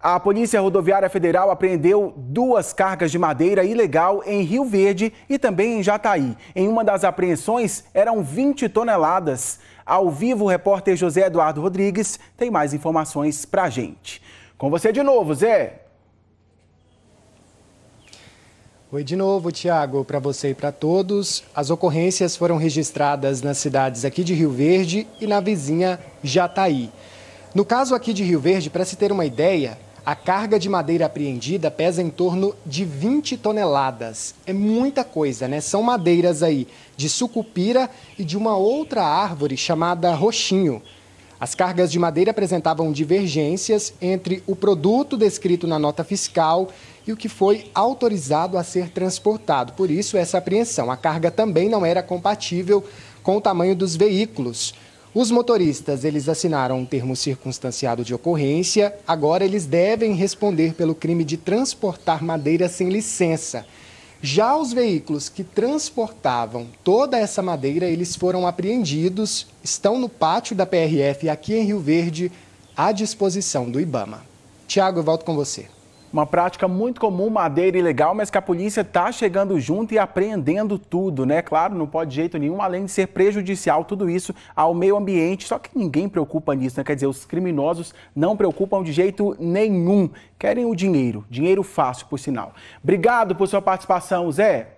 A Polícia Rodoviária Federal apreendeu duas cargas de madeira ilegal em Rio Verde e também em Jataí. Em uma das apreensões, eram 20 toneladas. Ao vivo, o repórter José Eduardo Rodrigues tem mais informações pra gente. Com você de novo, Zé. Oi de novo, Tiago, para você e para todos. As ocorrências foram registradas nas cidades aqui de Rio Verde e na vizinha Jataí. No caso aqui de Rio Verde, para se ter uma ideia, a carga de madeira apreendida pesa em torno de 20 toneladas. É muita coisa, né? São madeiras aí de sucupira e de uma outra árvore chamada roxinho. As cargas de madeira apresentavam divergências entre o produto descrito na nota fiscal e o que foi autorizado a ser transportado. Por isso, essa apreensão. A carga também não era compatível com o tamanho dos veículos. Os motoristas, eles assinaram um termo circunstanciado de ocorrência, agora eles devem responder pelo crime de transportar madeira sem licença. Já os veículos que transportavam toda essa madeira, eles foram apreendidos, estão no pátio da PRF aqui em Rio Verde, à disposição do Ibama. Tiago, eu volto com você. Uma prática muito comum, madeira ilegal, mas que a polícia está chegando junto e apreendendo tudo, né? Claro, não pode de jeito nenhum, além de ser prejudicial tudo isso ao meio ambiente. Só que ninguém preocupa nisso, né? Quer dizer, os criminosos não preocupam de jeito nenhum. Querem o dinheiro, dinheiro fácil, por sinal. Obrigado por sua participação, Zé.